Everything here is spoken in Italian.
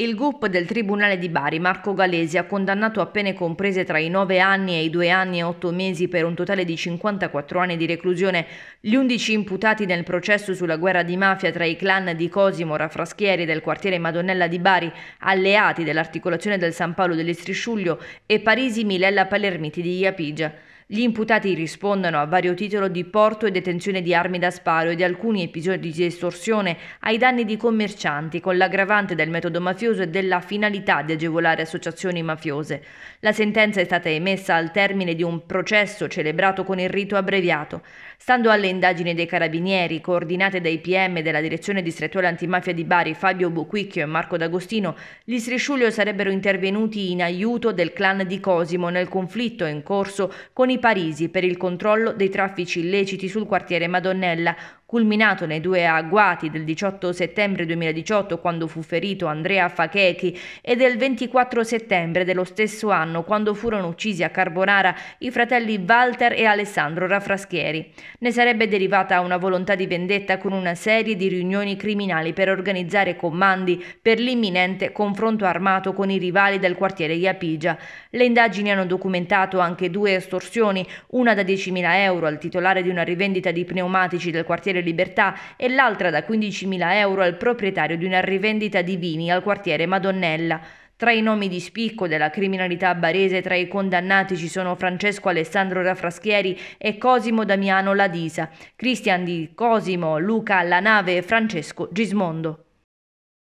Il GUP del Tribunale di Bari, Marco Galesi, ha condannato a pene comprese tra i 9 anni e i 2 anni e 8 mesi per un totale di 54 anni di reclusione gli 11 imputati nel processo sulla guerra di mafia tra i clan di Cosimo Raffraschieri del quartiere Madonnella di Bari, alleati dell'articolazione del San Paolo Strisciuglio e Parisi Milella Palermiti di Iapigia. Gli imputati rispondono a vario titolo di porto e detenzione di armi da sparo e di alcuni episodi di estorsione ai danni di commercianti con l'aggravante del metodo mafioso e della finalità di agevolare associazioni mafiose. La sentenza è stata emessa al termine di un processo celebrato con il rito abbreviato. Stando alle indagini dei carabinieri coordinate dai PM della Direzione Distrettuale Antimafia di Bari Fabio Buquicchio e Marco D'Agostino, gli strisciulio sarebbero intervenuti in aiuto del clan di Cosimo nel conflitto in corso con i Parisi per il controllo dei traffici illeciti sul quartiere Madonnella, culminato nei due agguati del 18 settembre 2018 quando fu ferito Andrea Fachechi e del 24 settembre dello stesso anno quando furono uccisi a Carbonara i fratelli Walter e Alessandro Rafraschieri. Ne sarebbe derivata una volontà di vendetta con una serie di riunioni criminali per organizzare comandi per l'imminente confronto armato con i rivali del quartiere Iapigia. Le indagini hanno documentato anche due estorsioni, una da 10.000 euro al titolare di una rivendita di pneumatici del quartiere Corriere Libertà e l'altra da 15.000 euro al proprietario di una rivendita di vini al quartiere Madonnella. Tra i nomi di spicco della criminalità barese tra i condannati ci sono Francesco Alessandro Raffraschieri e Cosimo Damiano Ladisa, Cristian di Cosimo, Luca Lanave e Francesco Gismondo.